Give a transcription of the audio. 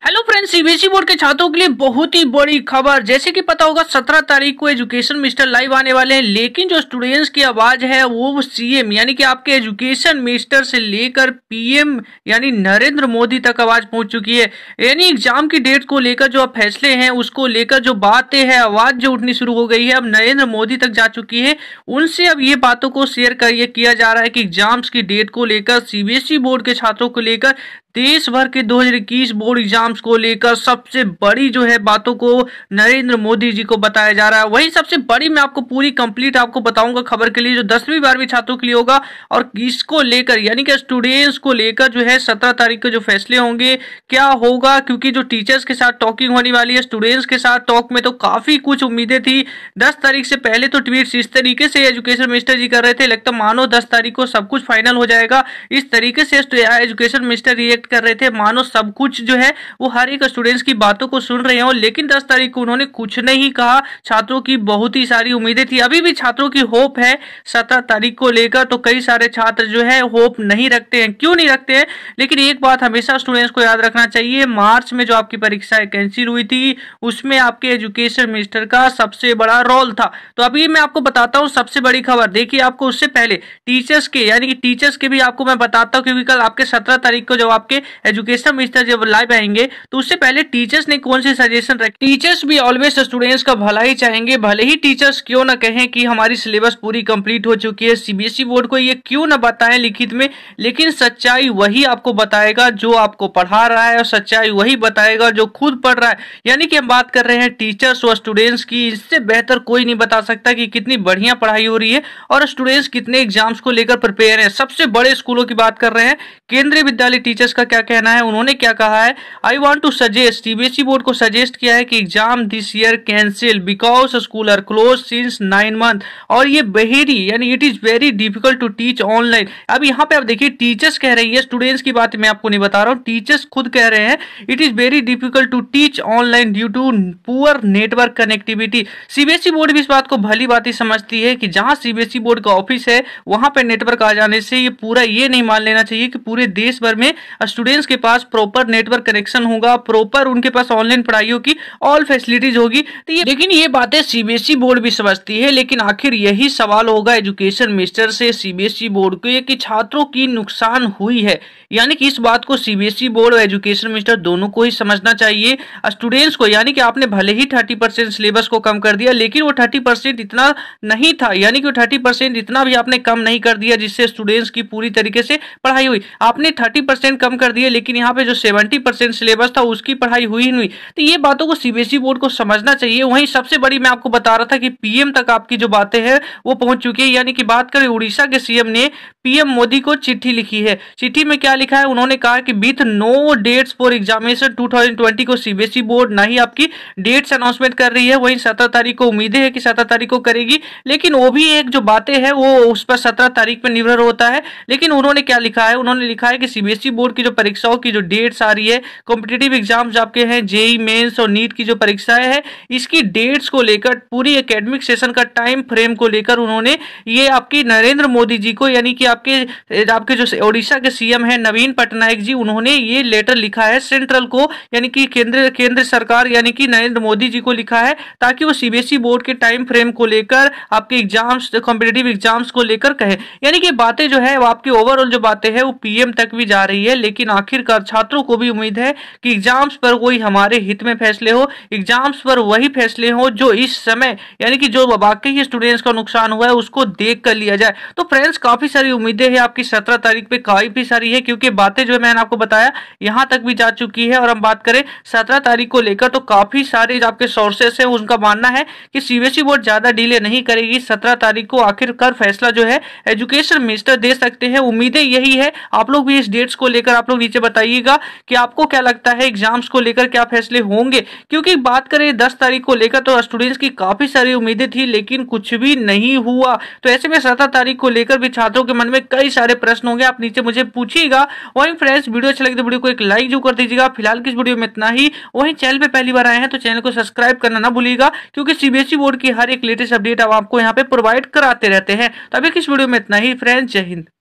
Hello friends CBSE board के छात्रों के लिए बहुत ही बड़ी खबर जैसे कि पता होगा 17 तारीख को एजुकेशन मिनिस्टर लाइव आने वाले हैं लेकिन जो स्टूडेंट्स की आवाज है वो सीएम यानी कि आपके एजुकेशन मिनिस्टर से लेकर पीएम यानी नरेंद्र मोदी तक आवाज पहुंच चुकी है यानी एग्जाम की डेट को लेकर जो फैसले हैं उसको लेकर जो बातें हैं आवाज जो उठनी शुरू हो गई है अब नरेंद्र मोदी तक जा चुकी है उनसे अब ये बातों को शेयर करिए किया जा रहा है कि एग्जाम्स की डेट को लेकर सीबीएसई बोर्ड e के छात्रों को लेकर देश भर के दो बोर्ड एग्जाम्स को लेकर सबसे बड़ी जो है बातों को नरेंद्र मोदी जी को बताया जा रहा है वही सबसे बड़ी मैं आपको पूरी कंप्लीट आपको बताऊंगा खबर के लिए जो दसवीं बारहवीं छात्रों के लिए होगा और इसको लेकर यानी कि स्टूडेंट्स को लेकर जो है सत्रह तारीख के जो फैसले होंगे क्या होगा क्योंकि जो टीचर्स के साथ टॉकिंग होने वाली है स्टूडेंट्स के साथ टॉक में तो काफी कुछ उम्मीदें थी दस तारीख से पहले तो ट्वीट इस तरीके से एजुकेशन मिनिस्टर जी कर रहे थे लगता मानो दस तारीख को सब कुछ फाइनल हो जाएगा इस तरीके से एजुकेशन मिनिस्टर रिएक्ट कर रहे थे मानो सब कुछ जो है वो हर तारीख स्टूडेंट्स की बातों को सुन रहे हो लेकिन दस तारीख को उन्होंने कुछ नहीं कहा छात्रों की बहुत ही सारी उम्मीदें थी अभी भी छात्रों की होप है सत्रह तारीख को लेकर तो कई सारे छात्र जो है होप नहीं रखते हैं क्यों नहीं रखते हैं लेकिन एक बात हमेशा स्टूडेंट्स को याद रखना चाहिए मार्च में जो आपकी परीक्षाएं कैंसिल हुई थी उसमें आपके एजुकेशन मिनिस्टर का सबसे बड़ा रोल था तो अभी मैं आपको बताता हूँ सबसे बड़ी खबर देखिए आपको उससे पहले टीचर्स के यानी कि टीचर्स के भी आपको मैं बताता हूँ क्योंकि कल आपके सत्रह तारीख को जब आपके एजुकेशन मिनिस्टर जब लाइव आएंगे तो उससे पहले टीचर्स ने कौन से सजेशन रखे टीचर्स भी ऑलवेज स्टूडेंट्स का भला ही चाहेंगे भले ही टीचर्स क्यों ना कहें कि हमारी सिलेबस पूरी कंप्लीट हो चुकी है सीबीएसई बोर्ड e को ये क्यों ना बताएं लिखित में लेकिन सच्चाई वही आपको बताएगा जो आपको पढ़ा रहा है और सच्चाई वही बताएगा जो खुद पढ़ रहा है यानी कि हम बात कर रहे हैं टीचर्स और स्टूडेंट्स की इससे बेहतर कोई नहीं बता सकता कि कितनी बढ़िया पढ़ाई हो रही है और स्टूडेंट्स कितने एग्जाम्स को लेकर प्रिपेयर है सबसे बड़े स्कूलों की बात कर रहे हैं केंद्रीय विद्यालय टीचर्स का क्या कहना है उन्होंने क्या कहा है I want government to suggest CBSE board को सजेस्ट किया है कि exam this year cancel because school are close since nine month और ये बेहरी यानी it is very difficult to teach online अब यहाँ पे आप देखिए टीचर्स कह रही है स्टूडेंट्स की बात मैं आपको नहीं बता रहा हूँ टीचर्स खुद कह रहे हैं it is very difficult to teach online due to poor network connectivity CBSE board भी इस बात को भली बात ही समझती है कि जहां सीबीएसई बोर्ड का ऑफिस है वहां पर नेटवर्क आ जाने से ये पूरा ये नहीं मान लेना चाहिए कि पूरे देश भर में स्टूडेंट्स के पास प्रॉपर नेटवर्क कनेक्शन होगा होगा प्रॉपर उनके पास ऑनलाइन पढ़ाई होगी ऑल फैसिलिटीज होगी तो ये लेकिन ये बातें सीबीएसई बोर्ड e भी समझती है लेकिन आखिर यही सवाल होगा एजुकेशन मिनिस्टर से सीबीएसई बोर्ड e को ये कि छात्रों की नुकसान हुई है यानी कि इस बात को सीबीएसई बोर्ड e और एजुकेशन मिनिस्टर दोनों को ही समझना चाहिए स्टूडेंट्स को यानी कि आपने भले ही थर्टी सिलेबस को कम कर दिया लेकिन वो थर्टी इतना नहीं था यानी कि वो थर्टी इतना भी आपने कम नहीं कर दिया जिससे स्टूडेंट्स की पूरी तरीके से पढ़ाई हुई आपने थर्टी कम कर दिया लेकिन यहाँ पे जो सेवेंटी सिलेबस था उसकी पढ़ाई हुई नहीं तो ये बातों को सीबीएसई e बोर्ड को समझना चाहिए वहीं सबसे बड़ी मैं आपको बता रहा था कि पीएम तक आपकी जो बातें हैं वो पहुंच चुकी है यानी कि बात करें उड़ीसा के सीएम ने पीएम मोदी को चिट्ठी लिखी है चिट्ठी में क्या लिखा है उन्होंने कहा कि with no dates for examination to को सीबीएसई e बोर्ड ना ही आपकी डेट्स अनाउंसमेंट कर रही है वहीं सत्रह तारीख को उम्मीदें है कि सत्रह तारीख को करेगी लेकिन वो भी एक जो बातें हैं वो उस पर सत्रह तारीख पर निर्भर होता है लेकिन उन्होंने क्या लिखा है उन्होंने लिखा है कि सीबीएसई e बोर्ड की जो परीक्षाओं की जो डेट्स आ रही है कॉम्पिटेटिव भी एग्जाम्स आपके हैं जेई मेंस e और नीट की जो परीक्षाएं हैं इसकी डेट्स को लेकर पूरी एकेडमिक सेशन का टाइम फ्रेम को लेकर उन्होंने ये आपकी नरेंद्र मोदी जी को यानी कि आपके आपके जो ओडिशा के सीएम हैं नवीन पटनायक जी उन्होंने ये लेटर लिखा है सेंट्रल को यानी कि केंद्र केंद्र सरकार यानी कि नरेंद्र मोदी जी को लिखा है ताकि वो सीबीएसई बोर्ड e के टाइम फ्रेम को लेकर आपके एग्जाम्स कॉम्पिटेटिव एग्जाम्स को लेकर कहे यानी कि बातें जो है आपकी ओवरऑल जो बातें हैं वो पीएम तक भी जा रही है लेकिन आखिरकार छात्रों को भी उम्मीद है कि एग्जाम्स पर कोई हमारे हित में फैसले हो एग्जाम्स पर वही फैसले हो जो इस समय यानी कि जो वाकई स्टूडेंट्स का नुकसान हुआ है उसको देख कर लिया जाए तो फ्रेंड्स काफी सारी उम्मीदें हैं आपकी सत्रह तारीख पे काफी सारी है क्योंकि बातें जो मैंने आपको बताया यहाँ तक भी जा चुकी है और हम बात करें सत्रह तारीख को लेकर तो काफी सारे आपके सोर्सेस है उनका मानना है कि सीबीएसई बोर्ड e ज्यादा डिले नहीं करेगी सत्रह तारीख को आखिरकार फैसला जो है एजुकेशन मिनिस्टर दे सकते हैं उम्मीदें यही है आप लोग भी इस डेट्स को लेकर आप लोग नीचे बताइएगा कि आपको क्या लगता है एग्जाम्स को लेकर क्या फैसले होंगे क्योंकि बात करें दस तारीख को लेकर तो स्टूडेंट्स की काफी सारी उम्मीदें थी लेकिन कुछ भी नहीं हुआ तो ऐसे में सत्रह तारीख को लेकर भी छात्रों के मन में कई सारे प्रश्न होंगे आप नीचे मुझे पूछिएगा वही फ्रेंड्स वीडियो अच्छा लगे वीडियो को एक लाइक जो कर दीजिएगा फिलहाल किस वीडियो में इतना ही वही चैनल पर पहली बार आए हैं तो चैनल को सब्सक्राइब करना ना भूलिएगा क्योंकि सीबीएसई बोर्ड की हर एक लेटेस्ट अपडेट आपको यहाँ पे प्रोवाइड कराते रहते हैं तो अभी किस वीडियो में इतना ही फ्रेंड्स जय हिंद